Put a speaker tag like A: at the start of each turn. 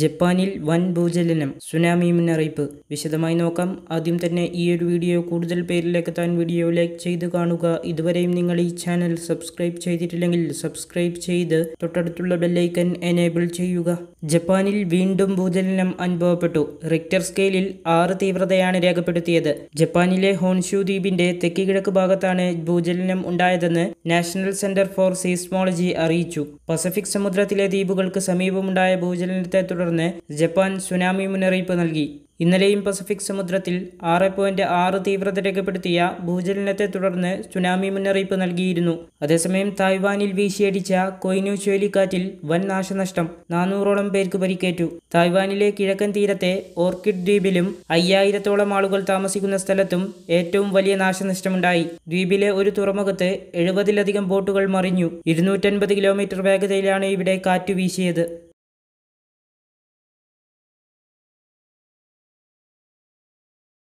A: ജപ്പാനിൽ വൻ ഭൂചലനം സുനാമി മുന്നറിയിപ്പ് വിശദമായി നോക്കാം ആദ്യം തന്നെ ഈ ഒരു വീഡിയോ കൂടുതൽ പേരിലേക്കെത്താൻ വീഡിയോ ലൈക്ക് ചെയ്ത് കാണുക ഇതുവരെയും നിങ്ങൾ ഈ ചാനൽ സബ്സ്ക്രൈബ് ചെയ്തിട്ടില്ലെങ്കിൽ സബ്സ്ക്രൈബ് ചെയ്ത് തൊട്ടടുത്തുള്ള ബെല്ലൈക്കൻ എനേബിൾ ചെയ്യുക ജപ്പാനിൽ വീണ്ടും ഭൂചലനം അനുഭവപ്പെട്ടു റിക്ടർ സ്കെയിലിൽ ആറ് തീവ്രതയാണ് രേഖപ്പെടുത്തിയത് ജപ്പാനിലെ ഹോൺഷു ദ്വീപിന്റെ തെക്ക് കിഴക്ക് ഭാഗത്താണ് ഭൂചലനം ഉണ്ടായതെന്ന് നാഷണൽ സെന്റർ ഫോർ സീസ്മോളജി അറിയിച്ചു പസഫിക് സമുദ്രത്തിലെ ദ്വീപുകൾക്ക് സമീപമുണ്ടായ ഭൂചലനത്തെ തുടർന്ന് ജപ്പാൻ സുനാമി മുന്നറിയിപ്പ് നൽകി ഇന്നലെയും പസഫിക് സമുദ്രത്തിൽ ആറ് പോയിന്റ് ആറ് തീവ്രത രേഖപ്പെടുത്തിയ ഭൂചലനത്തെ തുടർന്ന് സുനാമി മുന്നറിയിപ്പ് നൽകിയിരുന്നു അതേസമയം തായ്വാനിൽ വീശിയടിച്ച കൊയ്നു ചുഴലിക്കാറ്റിൽ വൻ നാശനഷ്ടം നാനൂറോളം പേർക്ക് പരിക്കേറ്റു തായ്വാനിലെ കിഴക്കൻ തീരത്തെ ഓർക്കിഡ് ദ്വീപിലും അയ്യായിരത്തോളം ആളുകൾ താമസിക്കുന്ന സ്ഥലത്തും ഏറ്റവും വലിയ നാശനഷ്ടമുണ്ടായി ദ്വീപിലെ ഒരു തുറമുഖത്ത് എഴുപതിലധികം ബോട്ടുകൾ മറിഞ്ഞു ഇരുന്നൂറ്റൻപത് കിലോമീറ്റർ വേഗതയിലാണ് ഇവിടെ കാറ്റ് വീശിയത്